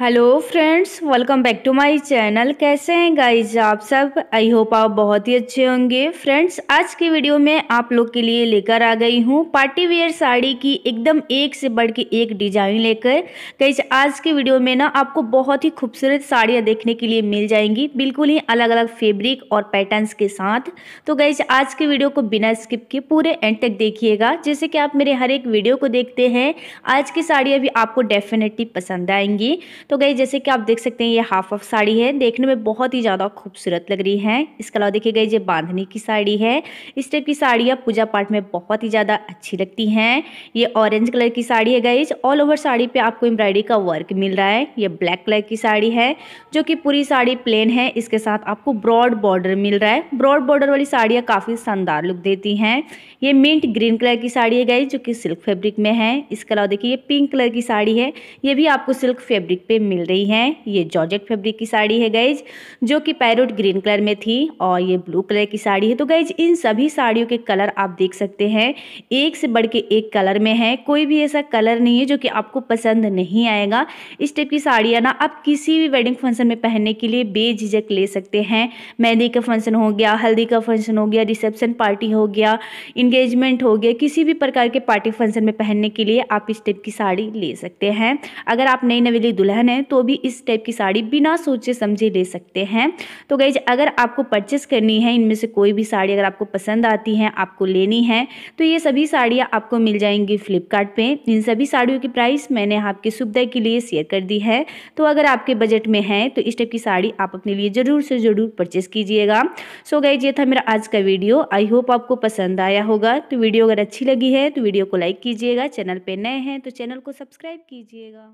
hello friends welcome back to my channel कैसे हैं guys आप सब आई होप आप बहुत ही अच्छे होंगे फ्रेंड्स आज की वीडियो में आप लोग के लिए लेकर आ गई हूँ पार्टी वेयर साड़ी की एकदम एक से बढ़ के एक डिजाइन लेकर गाइज आज की वीडियो में ना आपको बहुत ही खूबसूरत साड़ियाँ देखने के लिए मिल जाएंगी बिल्कुल ही अलग अलग फेब्रिक और पैटर्नस के साथ तो गाइज आज की वीडियो को बिना स्किप के पूरे एंड तक देखिएगा जैसे कि आप मेरे हर एक वीडियो को देखते हैं आज की साड़ियाँ भी आपको डेफिनेटली पसंद आएंगी तो गई जैसे कि आप देख सकते हैं ये हाफ ऑफ साड़ी है देखने में बहुत ही ज़्यादा खूबसूरत लग रही है इसके अलावा देखिए गई ये बांधनी की साड़ी है इस टाइप की साड़ियाँ पूजा पाठ में बहुत ही ज़्यादा अच्छी लगती हैं ये ऑरेंज कलर की साड़ी है गई ऑल ओवर साड़ी पर आपको एम्ब्रॉयडरी का वर्क मिल रहा है ये ब्लैक कलर की साड़ी है जो कि पूरी साड़ी प्लेन है इसके साथ आपको ब्रॉड बॉर्डर मिल रहा है ब्रॉड बॉर्डर वाली साड़ियाँ काफ़ी शानदार लुक देती हैं ये मिंट ग्रीन कलर की साड़ी है गई जो कि सिल्क फैब्रिक में है इसके अलावा देखिए ये पिंक कलर की साड़ी है ये भी आपको सिल्क फैब्रिक पे मिल रही हैं ये जॉर्जेट फैब्रिक की साड़ी है गाइज जो कि पैरोट ग्रीन कलर में थी और ये ब्लू कलर की साड़ी है तो गाइज इन सभी साड़ियों के कलर आप देख सकते हैं एक से बढ़ के एक कलर में है कोई भी ऐसा कलर नहीं है जो कि आपको पसंद नहीं आएगा इस टाइप की साड़ियाँ ना आप किसी भी वेडिंग फंक्शन में पहनने के लिए बेझिझक ले सकते हैं मेहंदी का फंक्शन हो गया हल्दी का फंक्शन हो गया रिसेप्शन पार्टी हो गया इंगेजमेंट हो गया किसी भी प्रकार के पार्टी फंक्शन में पहनने के लिए आप इस टाइप की साड़ी ले सकते हैं अगर आप नई नवेली दुल्हन दुल्हन है तो भी इस टाइप की साड़ी बिना सोचे समझे ले सकते हैं तो गई अगर आपको परचेस करनी है इनमें से कोई भी साड़ी अगर आपको पसंद आती है आपको लेनी है तो ये सभी साड़ियाँ आपको मिल जाएंगी फ्लिपकार्ट इन सभी साड़ियों की प्राइस मैंने आपके सुविधा के लिए शेयर कर दी है तो अगर आपके बजट में है तो इस टाइप की साड़ी आप अपने लिए ज़रूर से ज़रूर परचेस कीजिएगा सो गई ये था मेरा आज का वीडियो आई होप आपको पसंद आया होगा तो वीडियो अगर अच्छी लगी है तो वीडियो को लाइक कीजिएगा चैनल पर नए हैं तो चैनल को सब्सक्राइब कीजिएगा